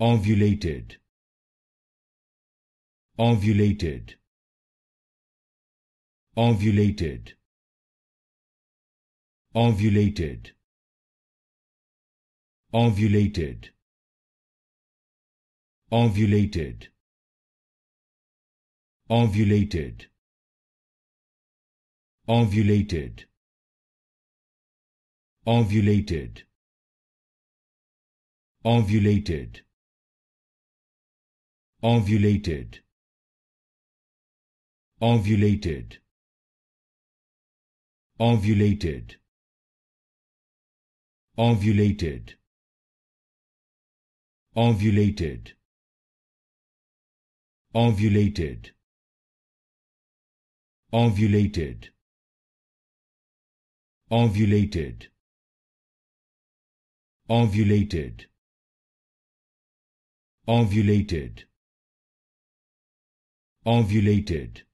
ovulated ovulated ovulated ovulated ovulated ovulated ovulated ovulated ovulated ovulated ovulated ovulated ovulated ovulated ovulated ovulated ovulated ovulated ovulated ovulated ovulated